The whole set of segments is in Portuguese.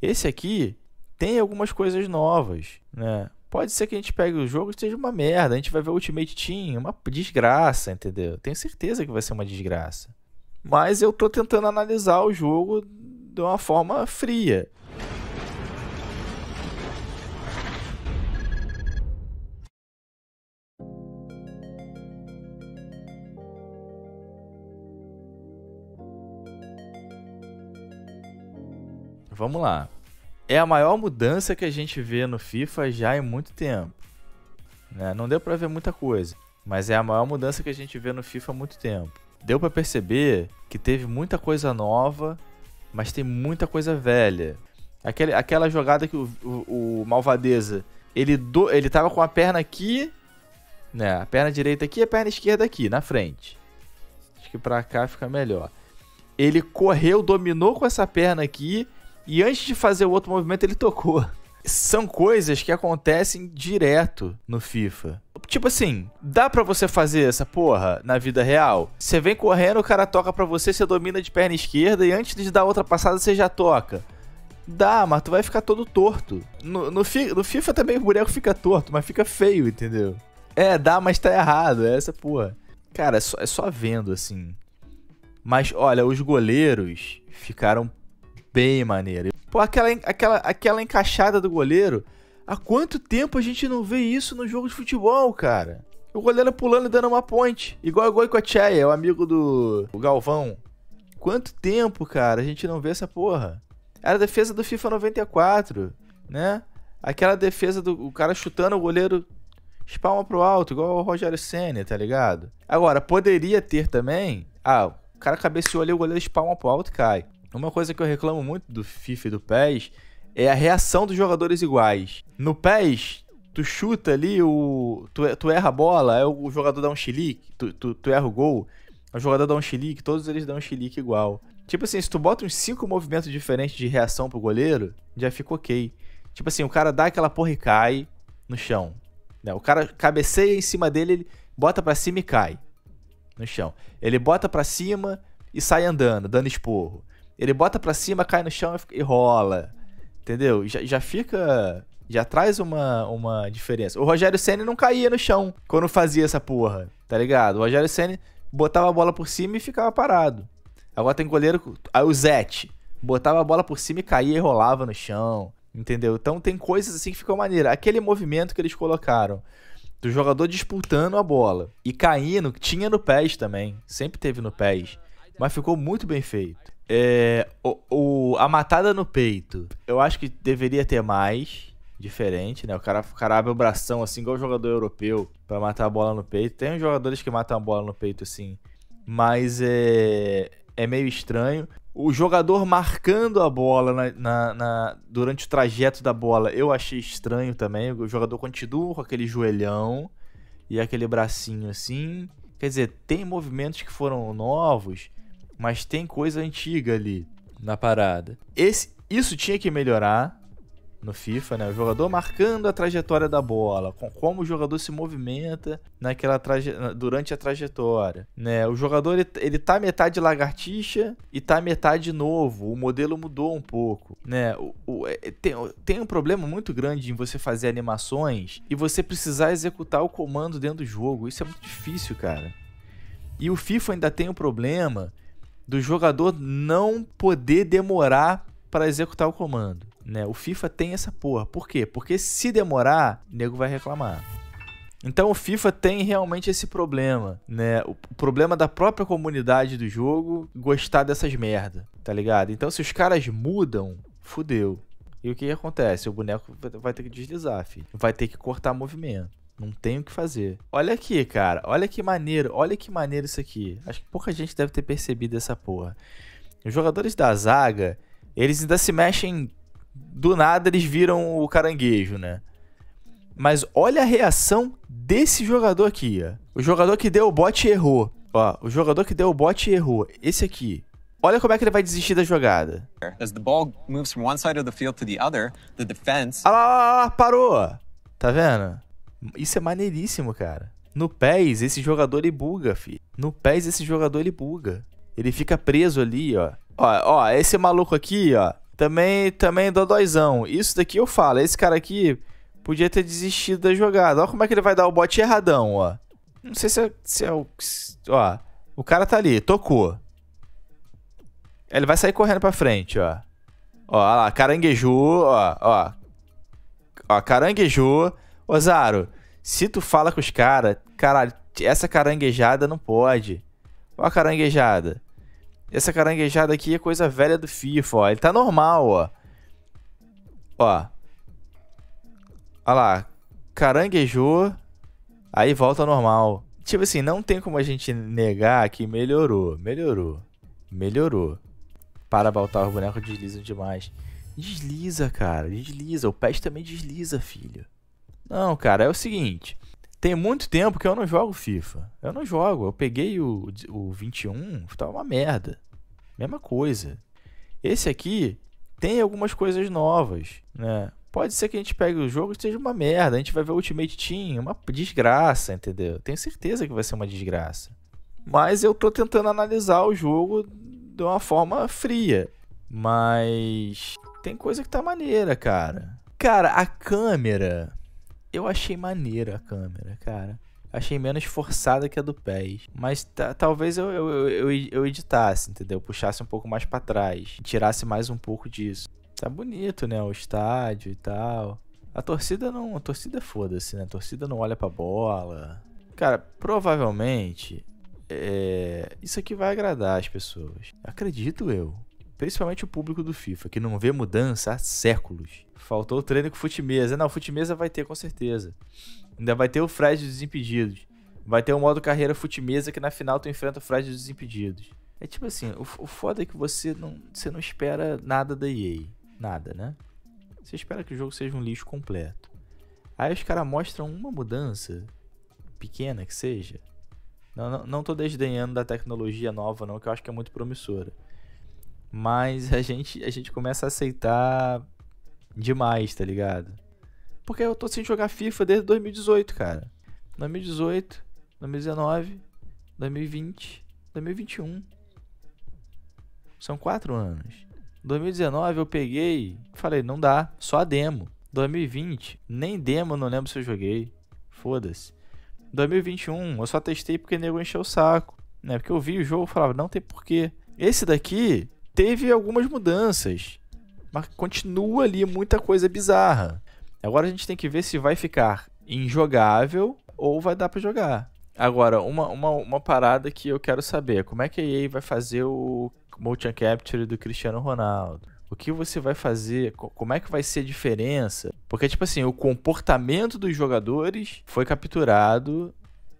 Esse aqui tem algumas coisas novas, né? Pode ser que a gente pegue o jogo e seja uma merda. A gente vai ver o Ultimate Team, uma desgraça, entendeu? Tenho certeza que vai ser uma desgraça. Mas eu tô tentando analisar o jogo de uma forma fria. vamos lá. É a maior mudança que a gente vê no FIFA já em muito tempo. Né? Não deu para ver muita coisa, mas é a maior mudança que a gente vê no FIFA há muito tempo. Deu para perceber que teve muita coisa nova, mas tem muita coisa velha. Aquela, aquela jogada que o, o, o Malvadeza, ele, do, ele tava com a perna aqui, né? A perna direita aqui e a perna esquerda aqui, na frente. Acho que pra cá fica melhor. Ele correu, dominou com essa perna aqui e antes de fazer o outro movimento, ele tocou. São coisas que acontecem direto no FIFA. Tipo assim, dá para você fazer essa porra na vida real? Você vem correndo, o cara toca para você, você domina de perna esquerda e antes de dar outra passada você já toca. Dá, mas tu vai ficar todo torto. No, no, no FIFA também o boneco fica torto, mas fica feio, entendeu? É, dá, mas tá errado, é essa porra. Cara, é só, é só vendo, assim. Mas olha, os goleiros ficaram bem maneiro Pô, aquela, aquela, aquela encaixada do goleiro. Há quanto tempo a gente não vê isso no jogo de futebol, cara? O goleiro pulando e dando uma ponte. Igual a Goicoechea, o amigo do o Galvão. Quanto tempo, cara, a gente não vê essa porra? Era a defesa do FIFA 94, né? Aquela defesa do cara chutando o goleiro espalma pro alto, igual o Rogério Senna, tá ligado? Agora, poderia ter também. Ah, o cara cabeceou ali, o goleiro espalma pro alto e cai. Uma coisa que eu reclamo muito do FIFA e do PES é a reação dos jogadores iguais. No PES, tu chuta ali, o tu, tu erra a bola, é o jogador dá um chilique, tu, tu, tu erra o gol, o jogador dá um chilique, todos eles dão um chilique igual. Tipo assim, se tu bota uns cinco movimentos diferentes de reação pro goleiro, já fica ok. Tipo assim, o cara dá aquela porra e cai no chão. Né? O cara cabeceia em cima dele, ele bota pra cima e cai no chão. Ele bota pra cima e sai andando, dando esporro. Ele bota pra cima, cai no chão e, rola. Entendeu? Já, já fica. Já traz uma, uma diferença. O Rogério Senna não caía no chão quando fazia essa porra, tá ligado? O Rogério Senna botava a bola por cima e ficava parado. Agora tem goleiro. Aí ah, o Zete botava a bola por cima e caía e rolava no chão. Entendeu? Então tem coisas assim que ficam maneiras. Aquele movimento que eles colocaram do jogador disputando a bola e caindo, tinha no pés também, sempre teve no pés, mas ficou muito bem feito. É, o, o, a matada no peito, eu acho que deveria ter mais. Diferente, né? O cara, o cara abre o bração, assim, igual o jogador europeu, para matar a bola no peito. Tem uns jogadores que matam a bola no peito, assim. Mas é, é meio estranho. O jogador marcando a bola na, na, na, durante o trajeto da bola, eu achei estranho também. O jogador continua com aquele joelhão e aquele bracinho assim. Quer dizer, tem movimentos que foram novos mas tem coisa antiga ali na parada. Esse, isso tinha que melhorar no FIFA, né? O jogador marcando a trajetória da bola, com, como o jogador se movimenta naquela traje, durante a trajetória, né? O jogador ele, ele tá metade lagartixa e tá metade novo. O modelo mudou um pouco, né? O, o, é, é, tem, tem um problema muito grande em você fazer animações e você precisar executar o comando dentro do jogo. Isso é muito difícil, cara. E o FIFA ainda tem um problema do jogador não poder demorar para executar o comando. Né? O FIFA tem essa porra. Por quê? Porque se demorar, o nego vai reclamar. Então o FIFA tem realmente esse problema, né? O problema da própria comunidade do jogo gostar dessas merda, tá ligado? Então se os caras mudam, fudeu. E o que acontece? O boneco vai ter que deslizar, filho. Vai ter que cortar movimento. Não tem o que fazer. Olha aqui, cara. Olha que maneiro. Olha que maneiro isso aqui. Acho que pouca gente deve ter percebido essa porra. Os jogadores da zaga, eles ainda se mexem. Do nada eles viram o caranguejo, né? Mas olha a reação desse jogador aqui, ó. O jogador que deu o bote errou. Ó, o jogador que deu o bote errou. Esse aqui. Olha como é que ele vai desistir da jogada. As the Ah, lá, lá, lá, parou. Tá vendo? Isso é maneiríssimo, cara. No pés esse jogador ele buga, fi. No pés esse jogador ele buga. Ele fica preso ali, ó. Ó, ó, esse maluco aqui, ó. Também, também é doisão. Isso daqui eu falo. Esse cara aqui podia ter desistido da jogada. Ó como é que ele vai dar o bote erradão, ó. Não sei se é, se é o... Ó, o cara tá ali, tocou. Ele vai sair correndo pra frente, ó. Ó, lá, caranguejou, ó, ó. Ó, caranguejou. Ô, Zaro, se tu fala com os caras, caralho, essa caranguejada não pode. Ó a caranguejada. Essa caranguejada aqui é coisa velha do FIFA, ó. Ele tá normal, ó. Ó. Olha lá. Caranguejou. Aí volta ao normal. Tipo assim, não tem como a gente negar que melhorou. Melhorou. Melhorou. Para baltar o boneco desliza demais. Desliza, cara. Desliza. O pet também desliza, filho. Não, cara, é o seguinte. Tem muito tempo que eu não jogo FIFA. Eu não jogo. Eu peguei o, o 21, tava tá uma merda. Mesma coisa. Esse aqui tem algumas coisas novas, né? Pode ser que a gente pegue o jogo e seja uma merda. A gente vai ver o Ultimate Team, uma desgraça, entendeu? Tenho certeza que vai ser uma desgraça. Mas eu tô tentando analisar o jogo de uma forma fria. Mas tem coisa que tá maneira, cara. Cara, a câmera eu achei maneira a câmera, cara. Achei menos forçada que a do pé. Mas talvez eu, eu, eu, eu editasse, entendeu? Puxasse um pouco mais para trás. Tirasse mais um pouco disso. Tá bonito, né? O estádio e tal. A torcida não. A torcida é foda-se, né? A torcida não olha pra bola. Cara, provavelmente. É, isso aqui vai agradar as pessoas. Acredito eu principalmente o público do FIFA, que não vê mudança há séculos. Faltou o treino com Futimesa. Não, Futimesa vai ter, com certeza. Ainda vai ter o Fred dos Impedidos. Vai ter o modo carreira Futimesa, que na final tu enfrenta o Fred dos Impedidos. É tipo assim, o, o foda é que você não, você não espera nada da EA. Nada, né? Você espera que o jogo seja um lixo completo. Aí os caras mostram uma mudança, pequena que seja. Não, não, não tô desdenhando da tecnologia nova, não, que eu acho que é muito promissora. Mas a gente, a gente começa a aceitar demais, tá ligado? Porque eu tô sem jogar FIFA desde 2018, cara. 2018, 2019, 2020, 2021. São quatro anos. 2019 eu peguei, falei, não dá, só demo. 2020, nem demo, não lembro se eu joguei. Foda-se. 2021, eu só testei porque nego encheu o saco. Né? Porque eu vi o jogo e falava, não tem porquê. Esse daqui, teve algumas mudanças, mas continua ali muita coisa bizarra. Agora a gente tem que ver se vai ficar injogável ou vai dar para jogar. Agora, uma, uma, uma parada que eu quero saber, como é que a EA vai fazer o motion capture do Cristiano Ronaldo? O que você vai fazer? Como é que vai ser a diferença? Porque, tipo assim, o comportamento dos jogadores foi capturado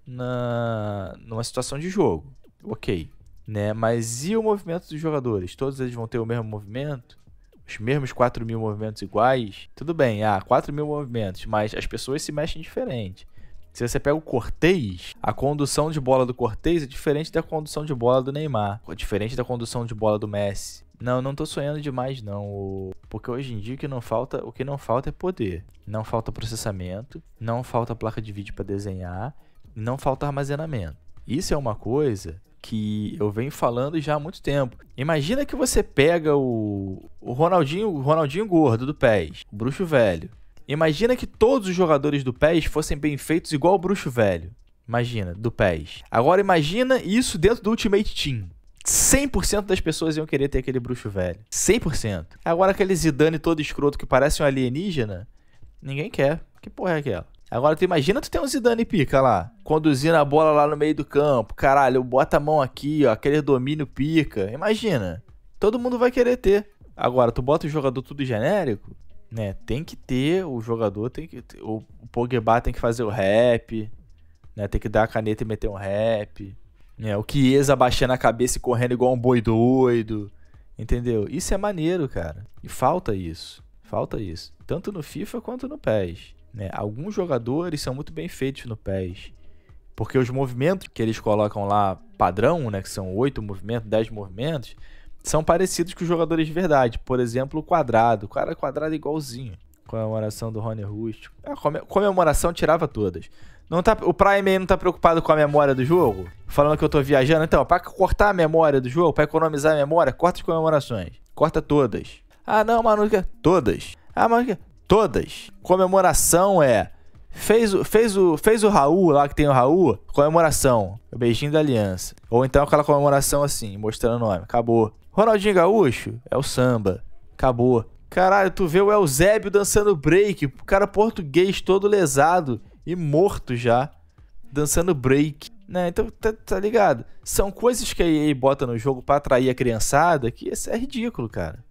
na numa situação de jogo. Ok. Né? Mas e o movimento dos jogadores? Todos eles vão ter o mesmo movimento? Os mesmos 4 mil movimentos iguais? Tudo bem, ah, 4 mil movimentos, mas as pessoas se mexem diferente. Se você pega o Cortez, a condução de bola do Cortez é diferente da condução de bola do Neymar, diferente da condução de bola do Messi. Não, não tô sonhando demais não, porque hoje em dia o que não falta, o que não falta é poder. Não falta processamento, não falta placa de vídeo para desenhar, não falta armazenamento. Isso é uma coisa que eu venho falando já há muito tempo. Imagina que você pega o, o Ronaldinho, o Ronaldinho gordo do PES, o bruxo velho. Imagina que todos os jogadores do PES fossem bem feitos igual o bruxo velho. Imagina, do PES. Agora imagina isso dentro do Ultimate Team. 100% das pessoas iam querer ter aquele bruxo velho. 100%. Agora aquele Zidane todo escroto que parece um alienígena, ninguém quer. Que porra é aquela? Agora tu imagina tu tem um Zidane pica lá, conduzindo a bola lá no meio do campo. Caralho, bota a mão aqui, ó, aquele domínio pica. Imagina. Todo mundo vai querer ter. Agora tu bota o jogador tudo genérico, né? Tem que ter o jogador, tem que ter, o Pogba tem que fazer o rap, né? Tem que dar a caneta e meter um rap. Né? O Chiesa baixando a cabeça e correndo igual um boi doido. Entendeu? Isso é maneiro, cara. E falta isso. Falta isso. Tanto no FIFA quanto no PES. Né? Alguns jogadores são muito bem feitos no PES, porque os movimentos que eles colocam lá padrão, né, que são 8 movimentos, 10 movimentos, são parecidos com os jogadores de verdade. Por exemplo, o quadrado. O cara quadrado é igualzinho. Comemoração do Rony Rústico. A comemoração tirava todas. Não tá, o Prime aí não tá preocupado com a memória do jogo? Falando que eu tô viajando. Então, para cortar a memória do jogo, para economizar a memória, corta as comemorações. Corta todas. Ah, não, Manuca. Todas. Ah, Manuca. Todas. Comemoração é. Fez, o, fez, o, fez o Raul lá que tem o Raul, comemoração. beijinho da aliança. Ou então aquela comemoração assim, mostrando o nome. Acabou. Ronaldinho Gaúcho é o samba. Acabou. Caralho, tu vê o Elzébio dançando break. O cara português todo lesado e morto já. Dançando break. Né? Então, tá, tá ligado? São coisas que a bota no jogo para atrair a criançada que isso é ridículo, cara.